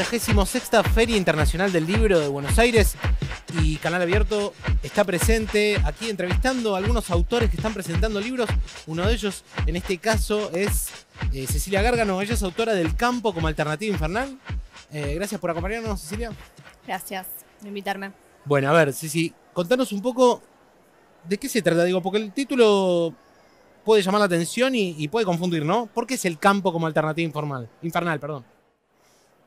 46 Feria Internacional del Libro de Buenos Aires y Canal Abierto está presente aquí entrevistando a algunos autores que están presentando libros. Uno de ellos, en este caso, es eh, Cecilia Gárgano. Ella es autora del Campo como Alternativa Infernal. Eh, gracias por acompañarnos, Cecilia. Gracias por invitarme. Bueno, a ver, Ceci, contanos un poco de qué se trata. Digo, porque el título puede llamar la atención y, puede confundir, ¿no? ¿Por qué es el campo como alternativa informal, infernal? Perdón.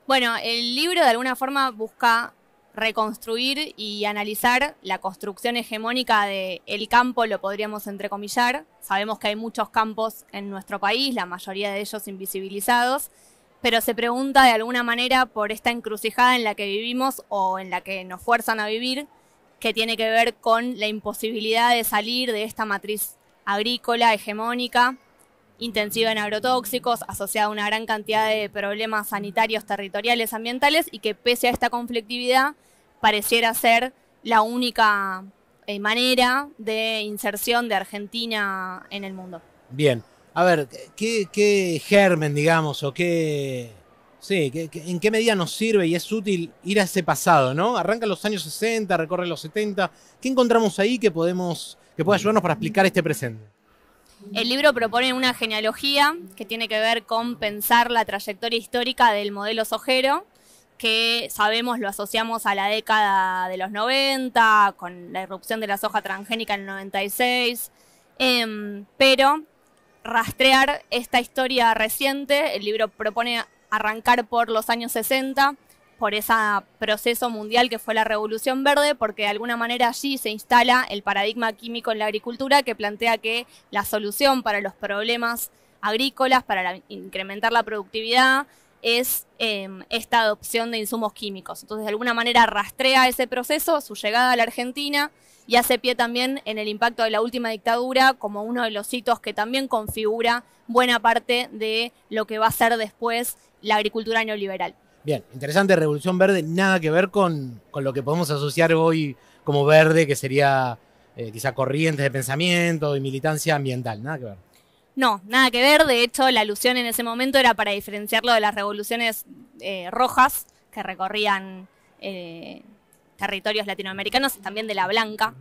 Bueno, el libro de alguna forma busca reconstruir y analizar la construcción hegemónica del el campo, lo podríamos entrecomillar. Sabemos que hay muchos campos en nuestro país, la mayoría de ellos invisibilizados, pero se pregunta de alguna manera por esta encrucijada en la que vivimos o en la que nos fuerzan a vivir, que tiene que ver con la imposibilidad de salir de esta matriz agrícola hegemónica intensiva en agrotóxicos, asociada a una gran cantidad de problemas sanitarios, territoriales, ambientales, y que pese a esta conflictividad pareciera ser la única eh, manera de inserción de Argentina en el mundo. Bien, a ver, ¿qué, germen, digamos, o qué... Sí, en qué medida nos sirve y es útil ir a ese pasado, ¿no? Arranca los años 60, recorre los 70. ¿Qué encontramos ahí que podemos, que pueda ayudarnos para explicar este presente? El libro propone una genealogía que tiene que ver con pensar la trayectoria histórica del modelo sojero, que sabemos lo asociamos a la década de los 90, con la irrupción de la soja transgénica en el 96, em, pero rastrear esta historia reciente, el libro propone arrancar por los años 60 por ese proceso mundial que fue la Revolución Verde, porque de alguna manera allí se instala el paradigma químico en la agricultura que plantea que la solución para los problemas agrícolas, para incrementar la productividad, es em, esta adopción de insumos químicos. Entonces, de alguna manera rastrea ese proceso, su llegada a la Argentina, y hace pie también en el impacto de la última dictadura como uno de los hitos que también configura buena parte de lo que va a ser después la agricultura neoliberal. Bien, interesante, Revolución Verde, nada que ver con, lo que podemos asociar hoy como verde, que sería eh, quizá corrientes de pensamiento y militancia ambiental, nada que ver. No, nada que ver, de hecho la alusión en ese momento era para diferenciarlo de las revoluciones eh, rojas que recorrían eh, territorios latinoamericanos y también de la blanca.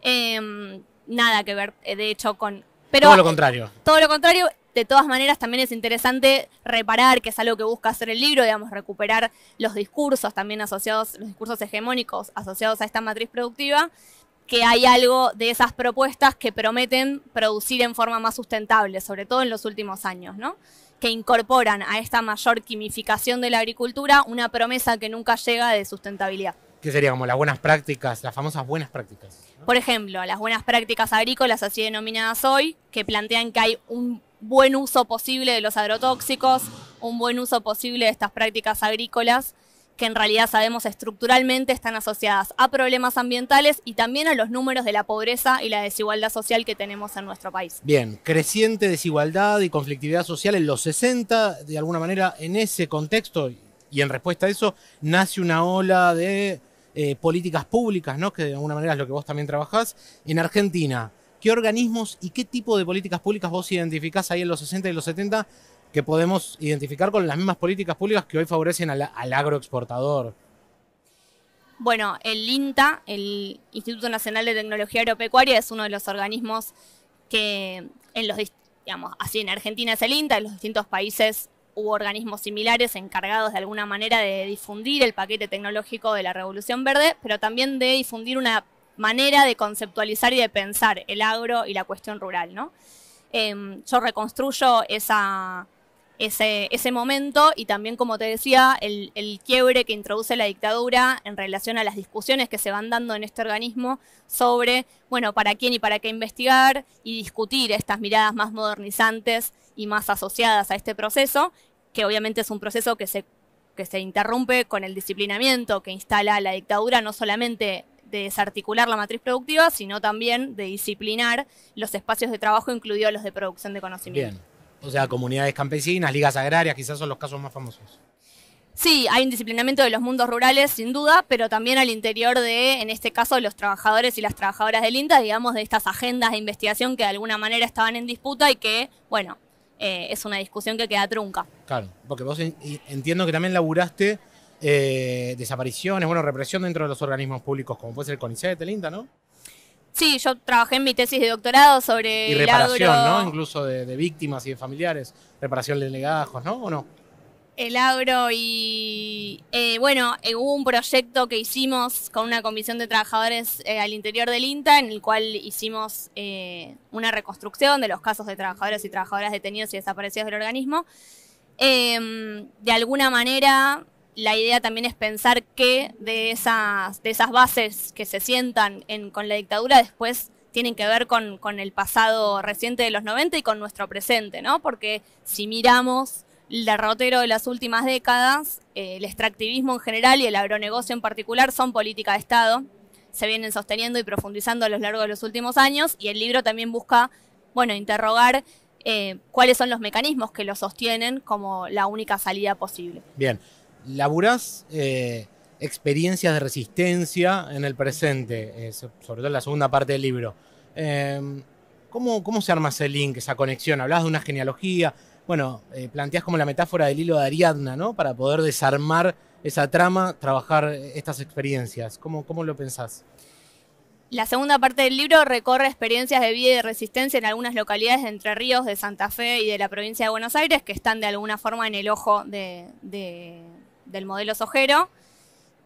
Em, nada que ver, de hecho, con... todo lo contrario. Todo lo contrario, de todas maneras, también es interesante reparar, que es algo que busca hacer el libro, digamos, recuperar los discursos también asociados, los discursos hegemónicos asociados a esta matriz productiva, que hay algo de esas propuestas que prometen producir en forma más sustentable, sobre todo en los últimos años, ¿no? que incorporan a esta mayor quimificación de la agricultura una promesa que nunca llega de sustentabilidad. ¿Qué serían como las buenas prácticas, las famosas buenas prácticas? Por ejemplo, las buenas prácticas agrícolas, así denominadas hoy, que plantean que hay un buen uso posible de los agrotóxicos, un buen uso posible de estas prácticas agrícolas que en realidad sabemos estructuralmente están asociadas a problemas ambientales y también a los números de la pobreza y la desigualdad social que tenemos en nuestro país. Bien, creciente desigualdad y conflictividad social en los 60, de alguna manera en ese contexto y en respuesta a eso nace una ola de eh, políticas públicas, ¿no? que de alguna manera es lo que vos también trabajás, en Argentina. ¿Qué organismos y qué tipo de políticas públicas vos identificás ahí en los 60 y los 70 que podemos identificar con las mismas políticas públicas que hoy favorecen al, agroexportador? Bueno, el INTA, el Instituto Nacional de Tecnología Agropecuaria, es uno de los organismos que en los, digamos, así en Argentina es el INTA, en los distintos países hubo organismos similares encargados de alguna manera de difundir el paquete tecnológico de la Revolución Verde, pero también de difundir una manera de conceptualizar y de pensar el agro y la cuestión rural. ¿no? Em, yo reconstruyo ese, ese, momento y también, como te decía, el, quiebre que introduce la dictadura en relación a las discusiones que se van dando en este organismo sobre, bueno, para quién y para qué investigar y discutir estas miradas más modernizantes y más asociadas a este proceso, que obviamente es un proceso que se, que se interrumpe con el disciplinamiento que instala la dictadura, no solamente de desarticular la matriz productiva, sino también de disciplinar los espacios de trabajo, incluidos los de producción de conocimiento. Bien. O sea, comunidades campesinas, ligas agrarias, quizás son los casos más famosos. Sí, hay un disciplinamiento de los mundos rurales, sin duda, pero también al interior de, en este caso, los trabajadores y las trabajadoras del INTA, digamos, de estas agendas de investigación que de alguna manera estaban en disputa y que, bueno, eh, es una discusión que queda trunca. Claro, porque vos entiendo que también laburaste eh, desapariciones, bueno, represión dentro de los organismos públicos, como puede ser el CONICET, el INTA, ¿no? Sí, yo trabajé en mi tesis de doctorado sobre. Y reparación, ¿no? Incluso de, víctimas y de familiares. Reparación de legajos, ¿no? ¿O no? El agro y. Eh, bueno, eh, hubo un proyecto que hicimos con una comisión de trabajadores al interior del INTA, en el cual hicimos una reconstrucción de los casos de trabajadores y trabajadoras detenidos y desaparecidos del organismo. Em, de alguna manera, la idea también es pensar que de esas, de esas bases que se sientan con la dictadura después tienen que ver con, el pasado reciente de los 90 y con nuestro presente, ¿no? Porque si miramos el derrotero de las últimas décadas, eh, el extractivismo en general y el agronegocio en particular son política de Estado, se vienen sosteniendo y profundizando a lo largo de los últimos años y el libro también busca, bueno, interrogar eh, cuáles son los mecanismos que lo sostienen como la única salida posible. Bien, laburás eh, experiencias de resistencia en el presente, eh, sobre todo en la segunda parte del libro. Em, ¿cómo, se arma ese link, esa conexión? Hablas de una genealogía, bueno, eh, planteas como la metáfora del hilo de Ariadna, ¿no? Para poder desarmar esa trama, trabajar estas experiencias. ¿Cómo, lo pensás? La segunda parte del libro recorre experiencias de vida y resistencia en algunas localidades de Entre Ríos, de Santa Fe y de la provincia de Buenos Aires, que están de alguna forma en el ojo de del modelo sojero.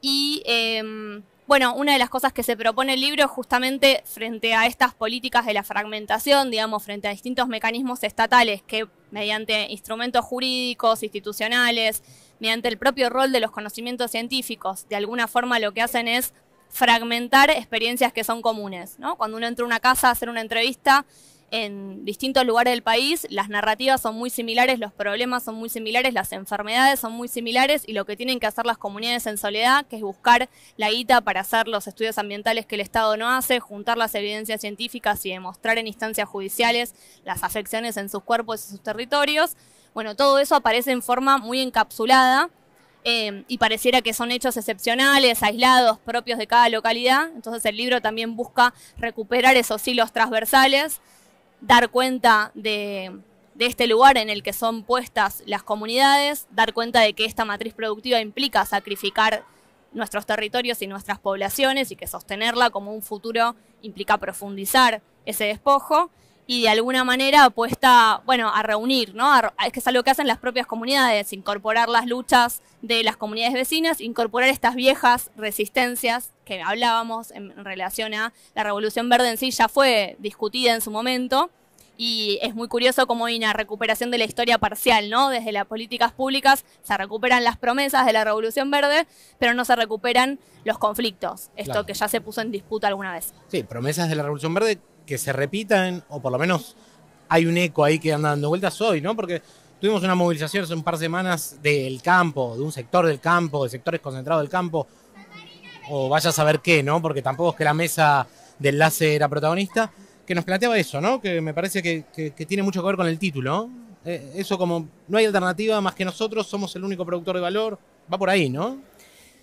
Y em, bueno, una de las cosas que se propone el libro justamente frente a estas políticas de la fragmentación, digamos, frente a distintos mecanismos estatales que mediante instrumentos jurídicos, institucionales, mediante el propio rol de los conocimientos científicos, de alguna forma lo que hacen es fragmentar experiencias que son comunes, ¿no? Cuando uno entra a una casa a hacer una entrevista, en distintos lugares del país, las narrativas son muy similares, los problemas son muy similares, las enfermedades son muy similares y lo que tienen que hacer las comunidades en soledad, que es buscar la guita para hacer los estudios ambientales que el Estado no hace, juntar las evidencias científicas y demostrar en instancias judiciales las afecciones en sus cuerpos y sus territorios. Bueno, todo eso aparece en forma muy encapsulada. Eh, y pareciera que son hechos excepcionales, aislados, propios de cada localidad. Entonces el libro también busca recuperar esos hilos transversales dar cuenta de, este lugar en el que son puestas las comunidades, dar cuenta de que esta matriz productiva implica sacrificar nuestros territorios y nuestras poblaciones y que sostenerla como un futuro implica profundizar ese despojo y de alguna manera apuesta, bueno, a reunir, ¿no? es que es algo que hacen las propias comunidades, incorporar las luchas de las comunidades vecinas, incorporar estas viejas resistencias que hablábamos en, relación a la Revolución Verde en sí, ya fue discutida en su momento. Y es muy curioso cómo hay una recuperación de la historia parcial, ¿no? Desde las políticas públicas se recuperan las promesas de la Revolución Verde, pero no se recuperan los conflictos, esto que ya se puso en disputa alguna vez. Sí, promesas de la Revolución Verde que se repitan, o por lo menos hay un eco ahí que anda dando vueltas hoy, ¿no? Porque tuvimos una movilización hace un par de semanas del campo, de un sector del campo, de sectores concentrados del campo, o vaya a saber qué, ¿no? Porque tampoco es que la mesa de enlace era protagonista, que nos planteaba eso, ¿no? Que me parece que, tiene mucho que ver con el título, eh, eso como, no hay alternativa más que nosotros, somos el único productor de valor, va por ahí, ¿no?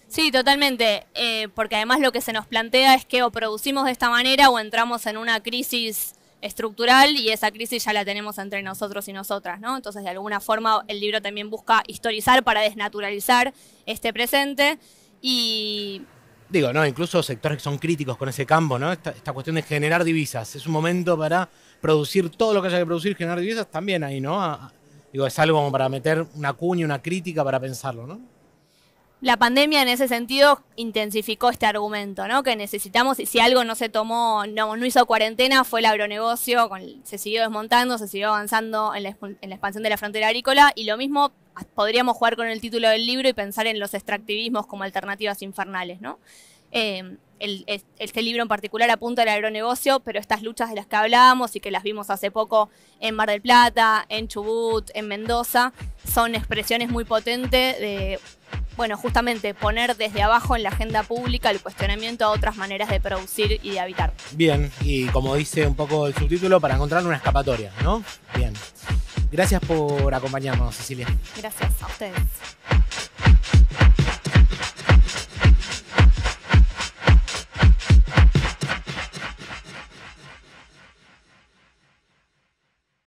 Sí, totalmente, eh, porque además lo que se nos plantea es que o producimos de esta manera o entramos en una crisis estructural y esa crisis ya la tenemos entre nosotros y nosotras, ¿no? Entonces, de alguna forma, el libro también busca historizar para desnaturalizar este presente y... Digo, ¿no? Incluso sectores que son críticos con ese campo, ¿no? Esta, cuestión de generar divisas. Es un momento para producir todo lo que haya que producir, generar divisas también ahí, ¿no? digo, es algo como para meter una cuña, una crítica para pensarlo, ¿no? la pandemia en ese sentido intensificó este argumento, ¿no? Que necesitamos, y si algo no se tomó, no, hizo cuarentena, fue el agronegocio, se siguió desmontando, se siguió avanzando en la, expansión de la frontera agrícola, y lo mismo ah, podríamos jugar con el título del libro y pensar en los extractivismos como alternativas infernales, ¿no? Eh, este libro en particular apunta al agronegocio, pero estas luchas de las que hablábamos y que las vimos hace poco en Mar del Plata, en Chubut, en Mendoza, son expresiones muy potentes de bueno, justamente poner desde abajo en la agenda pública el cuestionamiento a otras maneras de producir y de habitar. Bien, y como dice un poco el subtítulo, para encontrar una escapatoria, ¿no? Bien. Gracias por acompañarnos, Cecilia. Gracias a ustedes.